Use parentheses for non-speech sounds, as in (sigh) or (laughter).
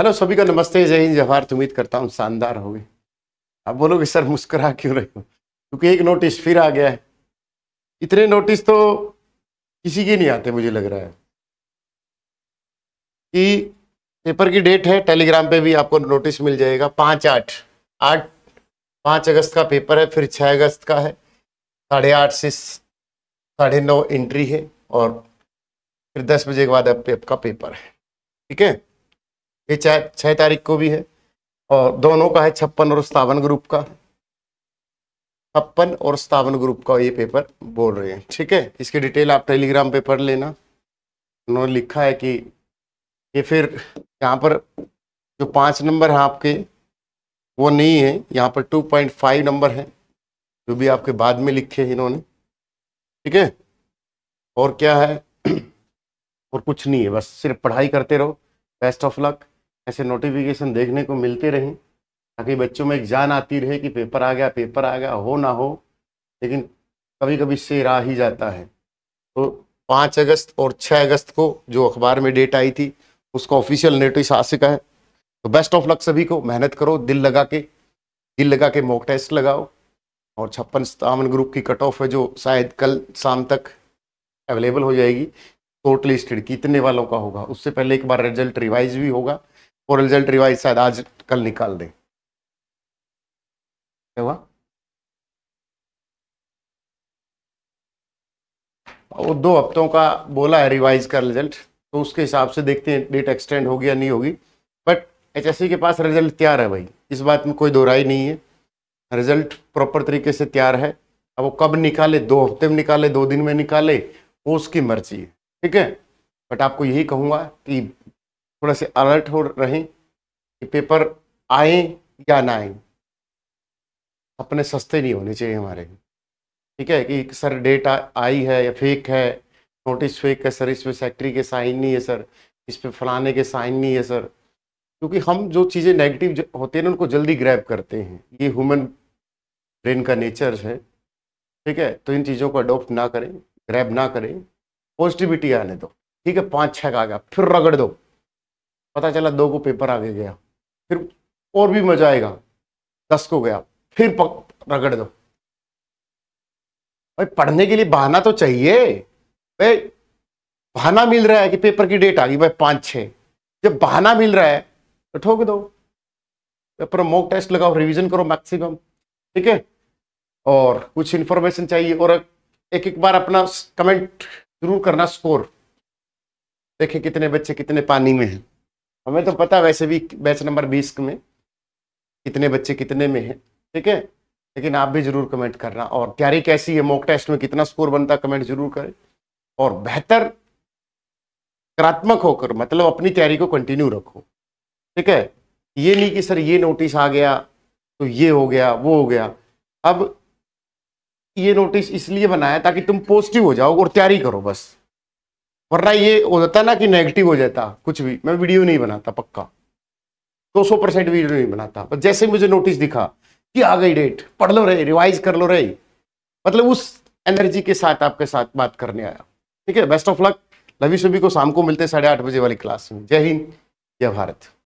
hello सभी का नमस्ते जय हिंद जवाहर उम्मीद करता हूँ शानदार गए आप बोलोगे सर मुस्कुरा क्यों रहे हो क्योंकि एक नोटिस फिर आ गया है इतने नोटिस तो किसी के नहीं आते मुझे लग रहा है कि पेपर की डेट है टेलीग्राम पे भी आपको नोटिस मिल जाएगा पाँच आठ आठ पाँच अगस्त का पेपर है फिर छः अगस्त का है साढ़े आठ से साढ़े नौ एंट्री है और फिर दस बजे के बाद आपका पेपर है ठीक है ये छह छः तारीख को भी है और दोनों का है छप्पन और सतावन ग्रुप का छप्पन और सतावन ग्रुप का ये पेपर बोल रहे हैं ठीक है इसकी डिटेल आप टेलीग्राम पे पढ़ लेना उन्होंने लिखा है कि ये फिर यहाँ पर जो पाँच नंबर हैं आपके वो नहीं है यहाँ पर टू पॉइंट फाइव नंबर है जो भी आपके बाद में लिखे हैं इन्होंने ठीक है और क्या है (clears throat) और कुछ नहीं है बस सिर्फ पढ़ाई करते रहो बेस्ट ऑफ लक ऐसे नोटिफिकेशन देखने को मिलते रहें ताकि बच्चों में एक जान आती रहे कि पेपर आ गया पेपर आ गया हो ना हो लेकिन कभी कभी इससे रहा ही जाता है तो पाँच अगस्त और छः अगस्त को जो अखबार में डेट आई थी उसका ऑफिशियल नोटिस आ चुका है तो बेस्ट ऑफ लक सभी को मेहनत करो दिल लगा के दिल लगा के मॉक टेस्ट लगाओ और छप्पन सतावन ग्रुप की कट ऑफ है जो शायद कल शाम तक अवेलेबल हो जाएगी टोटली स्टेड कितने वालों का होगा उससे पहले एक बार रिजल्ट रिवाइज भी होगा और रिजल्ट रिवाइज शायद आज कल निकाल दें वो दो हफ्तों का बोला है रिवाइज का रिजल्ट तो उसके हिसाब से देखते हैं डेट एक्सटेंड होगी या नहीं होगी बट एच के पास रिजल्ट तैयार है भाई इस बात में कोई दोराई नहीं है रिजल्ट प्रॉपर तरीके से तैयार है अब वो कब निकाले दो हफ्ते में निकाले दो दिन में निकाले वो उसकी मर्जी है ठीक है बट आपको यही कहूँगा कि थोड़ा से अलर्ट हो रहे कि पेपर आए या ना आए अपने सस्ते नहीं होने चाहिए हमारे ठीक है कि सर डेट आई है या फेक है नोटिस फेक है सर इसमें सेक्रेटरी के साइन नहीं है सर इस पर फलाने के साइन नहीं है सर क्योंकि हम जो चीज़ें नेगेटिव होते हैं ना उनको जल्दी ग्रैब करते हैं ये ह्यूमन ब्रेन का नेचर है ठीक है तो इन चीज़ों को अडोप्ट ना करें ग्रैब ना करें पॉजिटिविटी आने दो ठीक है पाँच छः का आ गया फिर रगड़ दो पता चला दो को पेपर आगे गया फिर और भी मजा आएगा दस को गया फिर रगड़ दो भाई पढ़ने के लिए बहाना तो चाहिए भाई बहाना मिल रहा है कि पेपर की डेट आ गई भाई पाँच छः जब बहाना मिल रहा है तो ठोक दो पेपर मॉक टेस्ट लगाओ रिवीजन करो मैक्सिमम ठीक है और कुछ इंफॉर्मेशन चाहिए और एक एक बार अपना कमेंट जरूर करना स्कोर देखें कितने बच्चे कितने पानी में हैं हमें तो पता वैसे भी बैच नंबर बीस में कितने बच्चे कितने में हैं ठीक है लेकिन आप भी जरूर कमेंट करना और तैयारी कैसी है मॉक टेस्ट में कितना स्कोर बनता कमेंट जरूर करें और बेहतर करात्मक होकर मतलब अपनी तैयारी को कंटिन्यू रखो ठीक है ये नहीं कि सर ये नोटिस आ गया तो ये हो गया वो हो गया अब ये नोटिस इसलिए बनाया ताकि तुम पॉजिटिव हो जाओ और तैयारी करो बस वरना ये हो जाता ना कि नेगेटिव हो जाता कुछ भी मैं वीडियो नहीं बनाता पक्का दो सौ परसेंट वीडियो नहीं बनाता पर जैसे मुझे नोटिस दिखा कि आ गई डेट पढ़ लो रही रिवाइज कर लो रही मतलब उस एनर्जी के साथ आपके साथ बात करने आया ठीक है बेस्ट ऑफ लक लवी सभी को शाम को मिलते हैं साढ़े आठ बजे वाली क्लास में जय हिंद जय भारत